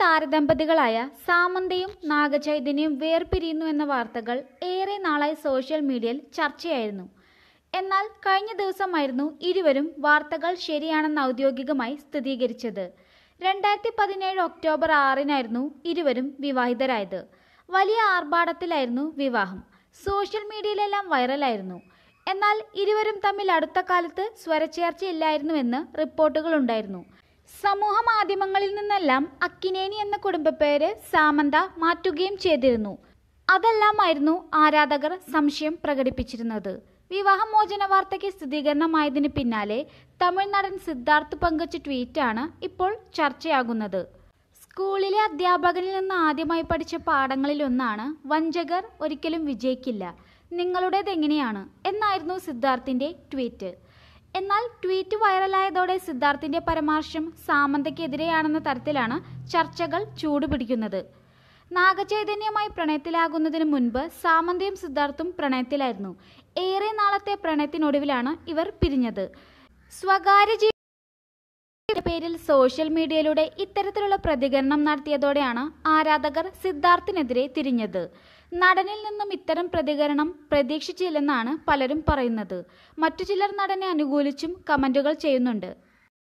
താരദമ്പതികളായ സാമന്തയും നാഗചൈതന്യയും വേർപിരിയുന്നു എന്ന വാർത്തകൾ ഏറെ നാളായി സോഷ്യൽ മീഡിയയിൽ ചർച്ചയായിരുന്നു എന്നാൽ കഴിഞ്ഞ ദിവസമായിരുന്നു ഇരുവരും വാർത്തകൾ ശരിയാണെന്ന് ഔദ്യോഗികമായി സ്ഥിരീകരിച്ചത് രണ്ടായിരത്തി പതിനേഴ് ഒക്ടോബർ ആറിനായിരുന്നു ഇരുവരും വിവാഹിതരായത് വലിയ ആർഭാടത്തിലായിരുന്നു വിവാഹം സോഷ്യൽ മീഡിയയിലെല്ലാം വൈറലായിരുന്നു എന്നാൽ ഇരുവരും തമ്മിൽ അടുത്ത കാലത്ത് സ്വരചേർച്ചയില്ലായിരുന്നുവെന്ന് റിപ്പോർട്ടുകളുണ്ടായിരുന്നു സമൂഹ മാധ്യമങ്ങളിൽ നിന്നെല്ലാം അക്കിനേനി എന്ന പേര് സാമന്ത മാറ്റുകയും ചെയ്തിരുന്നു അതെല്ലാമായിരുന്നു ആരാധകർ സംശയം പ്രകടിപ്പിച്ചിരുന്നത് വിവാഹമോചന വാർത്തയ്ക്ക് സ്ഥിരീകരണമായതിന് പിന്നാലെ തമിഴ് നടൻ സിദ്ധാർത്ഥ് പങ്കുവച്ച ട്വീറ്റാണ് ഇപ്പോൾ ചർച്ചയാകുന്നത് സ്കൂളിലെ അധ്യാപകനിൽ നിന്ന് ആദ്യമായി പഠിച്ച പാഠങ്ങളിലൊന്നാണ് വഞ്ചകർ ഒരിക്കലും വിജയിക്കില്ല നിങ്ങളുടേതെങ്ങനെയാണ് എന്നായിരുന്നു സിദ്ധാർത്ഥിൻ്റെ ട്വീറ്റ് എന്നാൽ ട്വീറ്റ് വൈറലായതോടെ സിദ്ധാർത്ഥിന്റെ പരാമർശം സാമന്തയ്ക്കെതിരെയാണെന്ന തരത്തിലാണ് ചർച്ചകൾ ചൂടുപിടിക്കുന്നത് നാഗചൈതന്യമായി പ്രണയത്തിലാകുന്നതിന് മുൻപ് സാമന്തയും സിദ്ധാർത്ഥും പ്രണയത്തിലായിരുന്നു ഏറെ നാളത്തെ പ്രണയത്തിനൊടുവിലാണ് ഇവർ പിരിഞ്ഞത് സ്വകാര്യ പേരിൽ സോഷ്യൽ മീഡിയയിലൂടെ ഇത്തരത്തിലുള്ള പ്രതികരണം നടത്തിയതോടെയാണ് ആരാധകർ സിദ്ധാർത്ഥിനെതിരെ തിരിഞ്ഞത് നടനിൽ നിന്നും ഇത്തരം പ്രതികരണം പ്രതീക്ഷിച്ചില്ലെന്നാണ് പലരും പറയുന്നത് മറ്റു ചിലർ നടനെ അനുകൂലിച്ചും കമന്റുകൾ ചെയ്യുന്നുണ്ട്